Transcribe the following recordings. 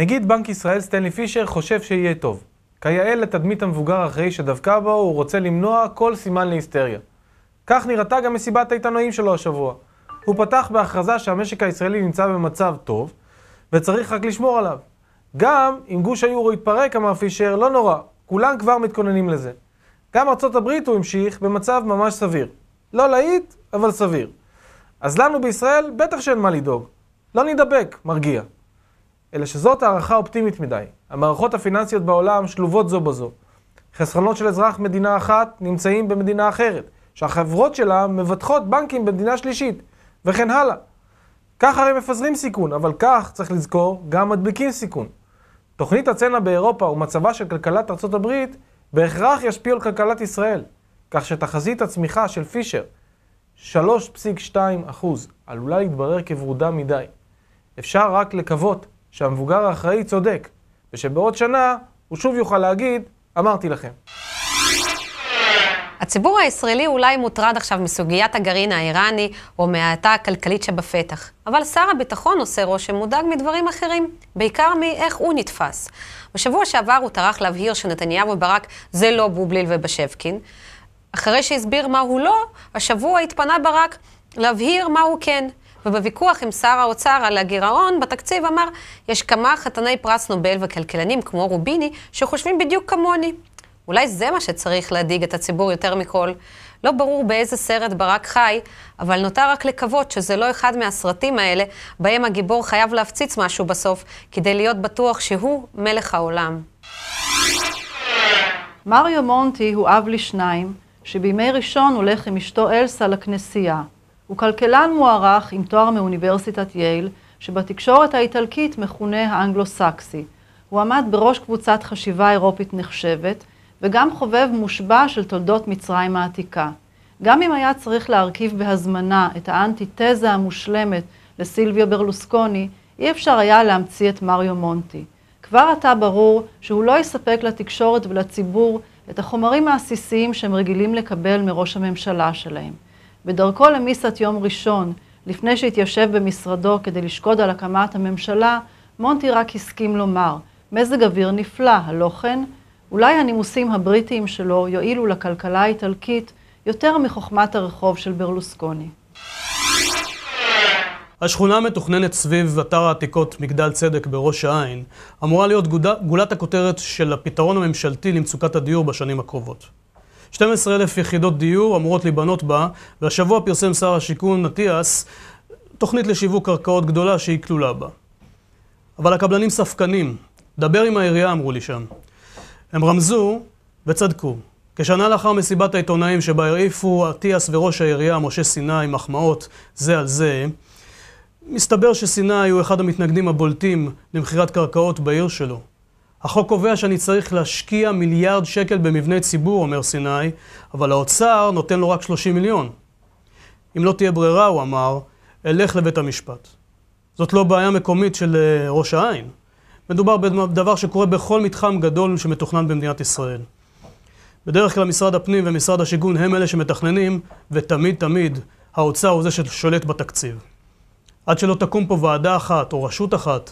נגיד בנק ישראל סטנלי פישר חושב שיהיה טוב. כיאה לתדמית המבוגר האחראי שדבקה בו, הוא רוצה למנוע כל סימן להיסטריה. כך נראתה גם מסיבת העיתונאים שלו השבוע. הוא פתח בהכרזה שהמשק הישראלי נמצא במצב טוב, וצריך רק לשמור עליו. גם אם גוש היורו יתפרק, אמר פישר, לא נורא, כולם כבר מתכוננים לזה. גם ארצות הברית, הוא המשיך, במצב ממש סביר. לא להיט, אבל סביר. אז לנו בישראל בטח שאין מה לדאוג. לא נדבק, מרגיע. אלא שזאת הערכה אופטימית מדי. המערכות הפיננסיות בעולם שלובות זו בזו. חסכונות של אזרח מדינה אחת נמצאים במדינה אחרת, שהחברות שלה מבטחות בנקים במדינה שלישית, וכן הלאה. כך הרי מפזרים סיכון, אבל כך, צריך לזכור, גם מדביקים סיכון. תוכנית הצנע באירופה ומצבה של כלכלת ארצות הברית בהכרח ישפיעו על כלכלת ישראל, כך שתחזית הצמיחה של פישר 3.2% עלולה להתברר כברודה מדי. אפשר רק לקוות שהמבוגר האחראי צודק, ושבעוד שנה הוא שוב יוכל להגיד, אמרתי לכם. הציבור הישראלי אולי מוטרד עכשיו מסוגיית הגרעין האיראני או מההאטה הכלכלית שבפתח, אבל שר הביטחון עושה רושם מודאג מדברים אחרים, בעיקר מאיך הוא נתפס. בשבוע שעבר הוא טרח להבהיר שנתניהו וברק זה לא בובליל ובשבקין. אחרי שהסביר מה הוא לא, השבוע התפנה ברק להבהיר מה הוא כן. ובוויכוח עם שר האוצר על הגירעון בתקציב אמר, יש כמה חתני פרס נובל וכלכלנים כמו רוביני שחושבים בדיוק כמוני. אולי זה מה שצריך להדאיג את הציבור יותר מכל. לא ברור באיזה סרט ברק חי, אבל נותר רק לקוות שזה לא אחד מהסרטים האלה, בהם הגיבור חייב להפציץ משהו בסוף, כדי להיות בטוח שהוא מלך העולם. מריו מונטי הוא אב לשניים, שבימי ראשון הולך עם אשתו אלסה לכנסייה. הוא כלכלן מוערך עם תואר מאוניברסיטת ייל, שבתקשורת האיטלקית מכונה האנגלו-סקסי. הוא עמד בראש קבוצת חשיבה אירופית נחשבת, וגם חובב מושבע של תולדות מצרים העתיקה. גם אם היה צריך להרכיב בהזמנה את האנטיתזה המושלמת לסילביו ברלוסקוני, אי אפשר היה להמציא את מריו מונטי. כבר עתה ברור שהוא לא יספק לתקשורת ולציבור את החומרים העסיסיים שהם רגילים לקבל מראש הממשלה שלהם. בדרכו למיסת יום ראשון, לפני שהתיישב במשרדו כדי לשקוד על הקמת הממשלה, מונטי רק הסכים לומר, מזג אוויר נפלא, הלא כן? אולי הנימוסים הבריטיים שלו יועילו לכלכלה האיטלקית יותר מחוכמת הרחוב של ברלוסקוני. השכונה המתוכננת סביב אתר העתיקות מגדל צדק בראש העין, אמורה להיות גולת הכותרת של הפתרון הממשלתי למצוקת הדיור בשנים הקרובות. 12,000 יחידות דיור אמורות להיבנות בה, והשבוע פרסם שר השיכון אטיאס תוכנית לשיווק קרקעות גדולה שהיא כלולה בה. אבל הקבלנים ספקנים. דבר עם העירייה, אמרו לי שם. הם רמזו וצדקו. כשנה לאחר מסיבת העיתונאים שבה הרעיפו אטיאס וראש העירייה, משה סיני, מחמאות זה על זה, מסתבר שסיני הוא אחד המתנגדים הבולטים למכירת קרקעות בעיר שלו. החוק קובע שאני צריך להשקיע מיליארד שקל במבני ציבור, אומר סיני, אבל האוצר נותן לו רק 30 מיליון. אם לא תהיה ברירה, הוא אמר, אלך לבית המשפט. זאת לא בעיה מקומית של אה, ראש העין. מדובר בדבר שקורה בכל מתחם גדול שמתוכנן במדינת ישראל. בדרך כלל משרד הפנים ומשרד השיגון הם אלה שמתכננים, ותמיד תמיד האוצר הוא זה ששולט בתקציב. עד שלא תקום פה ועדה אחת או רשות אחת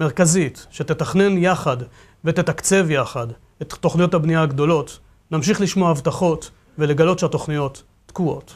מרכזית, שתתכנן יחד ותתקצב יחד את תוכניות הבנייה הגדולות, נמשיך לשמוע הבטחות ולגלות שהתוכניות תקועות.